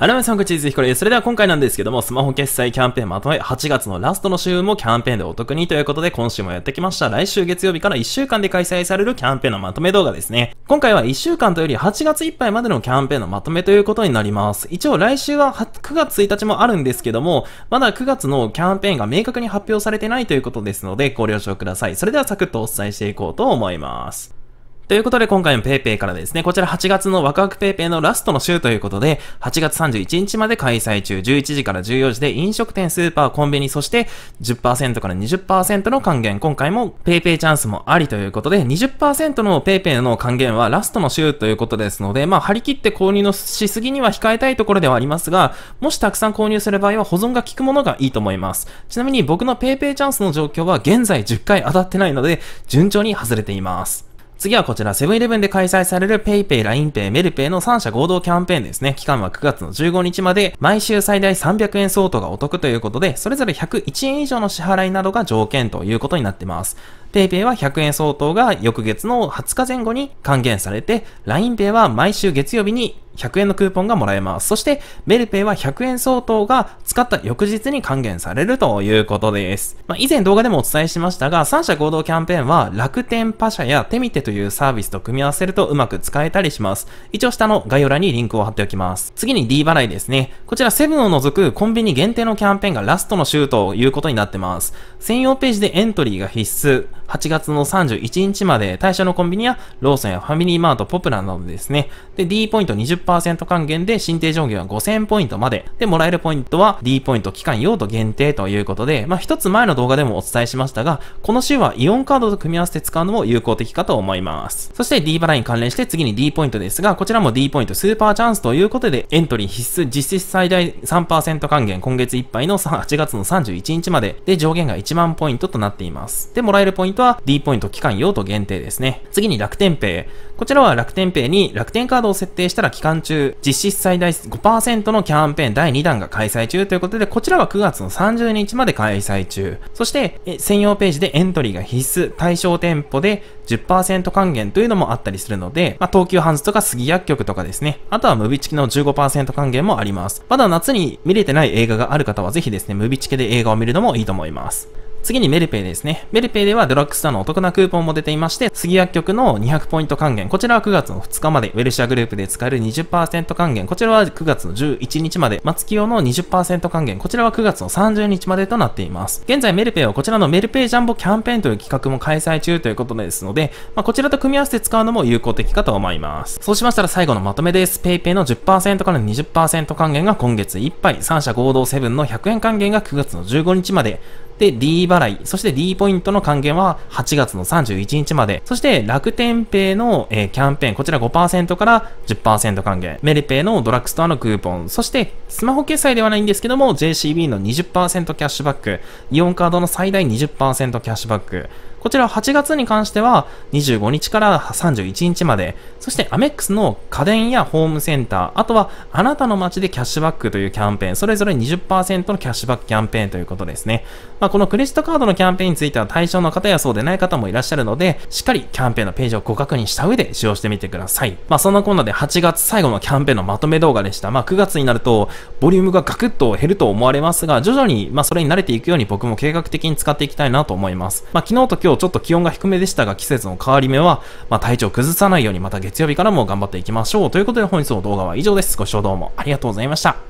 改めさんこちずひこです。それでは今回なんですけども、スマホ決済キャンペーンまとめ、8月のラストの週もキャンペーンでお得にということで、今週もやってきました。来週月曜日から1週間で開催されるキャンペーンのまとめ動画ですね。今回は1週間というより8月いっぱいまでのキャンペーンのまとめということになります。一応来週は9月1日もあるんですけども、まだ9月のキャンペーンが明確に発表されてないということですので、ご了承ください。それではサクッとお伝えしていこうと思います。ということで今回の PayPay からですね、こちら8月のワクワク PayPay のラストの週ということで、8月31日まで開催中、11時から14時で飲食店、スーパー、コンビニ、そして10%から20%の還元、今回も PayPay チャンスもありということで、20%の PayPay の還元はラストの週ということですので、まあ張り切って購入のしすぎには控えたいところではありますが、もしたくさん購入する場合は保存が効くものがいいと思います。ちなみに僕の PayPay チャンスの状況は現在10回当たってないので、順調に外れています。次はこちら、セブンイレブンで開催される PayPay、LINEPay、メルペイの3社合同キャンペーンですね。期間は9月の15日まで、毎週最大300円相当がお得ということで、それぞれ101円以上の支払いなどが条件ということになっています。PayPay は100円相当が翌月の20日前後に還元されて、LINEPay は毎週月曜日に100円のクーポンがもらえます。そして、メルペイは100円相当が使った翌日に還元されるということです。まあ、以前動画でもお伝えしましたが、3社合同キャンペーンは楽天パシャやテミテというサービスと組み合わせるとうまく使えたりします。一応下の概要欄にリンクを貼っておきます。次に D 払いですね。こちらセブンを除くコンビニ限定のキャンペーンがラストの週ということになってます。専用ページでエントリーが必須。8月の31日まで対象のコンビニやローソンやファミリーマート、ポプラなどですね。で、D ポイント20 20%還元で進定上限は5000ポイントまで。で、もらえるポイントは D ポイント期間用途限定ということで、まあ一つ前の動画でもお伝えしましたが、この週はイオンカードと組み合わせて使うのも有効的かと思います。そして D 払いに関連して次に D ポイントですが、こちらも D ポイントスーパーチャンスということで、エントリー必須実質最大3%還元今月いっぱいの8月の31日までで上限が1万ポイントとなっています。で、もらえるポイントは D ポイント期間用途限定ですね。次に楽天ペイ。こちらは楽天ペイに楽天カードを設定したら期間間中、実質最大5%のキャンペーン第2弾が開催中ということで、こちらは9月の30日まで開催中。そして、専用ページでエントリーが必須、対象店舗で10%還元というのもあったりするので、まあ、東急ハンズとか杉薬局とかですね、あとはムビチキの15%還元もあります。まだ夏に見れてない映画がある方はぜひですね、ムビチキで映画を見るのもいいと思います。次にメルペイですね。メルペイではドラッグストアのお得なクーポンも出ていまして、杉薬局の200ポイント還元。こちらは9月の2日まで、ウェルシアグループで使える20%還元。こちらは9月の11日まで、松用の20%還元。こちらは9月の30日までとなっています。現在メルペイはこちらのメルペイジャンボキャンペーンという企画も開催中ということですので、まあ、こちらと組み合わせて使うのも有効的かと思います。そうしましたら最後のまとめです。PayPay の10%から20%還元が今月いっぱい、3社合同セブンの100円還元が9月の15日まで、で、D 払い、そして D ポイントの還元は8月の31日まで。そして楽天ペイの、えー、キャンペーン、こちら5%から10%還元。メルペイのドラッグストアのクーポン。そしてスマホ決済ではないんですけども、JCB の20%キャッシュバック。イオンカードの最大20%キャッシュバック。こちら8月に関しては25日から31日まで、そしてアメックスの家電やホームセンター、あとはあなたの街でキャッシュバックというキャンペーン、それぞれ20%のキャッシュバックキャンペーンということですね。まあ、このクレジットカードのキャンペーンについては対象の方やそうでない方もいらっしゃるので、しっかりキャンペーンのページをご確認した上で使用してみてください。まあ、そんなこんなで8月最後のキャンペーンのまとめ動画でした。まあ、9月になると、ボリュームがガクッと減ると思われますが、徐々に、まそれに慣れていくように僕も計画的に使っていきたいなと思います。ま昨日と今日ちょっと気温が低めでしたが、季節の変わり目は、まあ、体調崩さないようにまた月曜日からも頑張っていきましょう。ということで本日の動画は以上です。ご視聴どうもありがとうございました。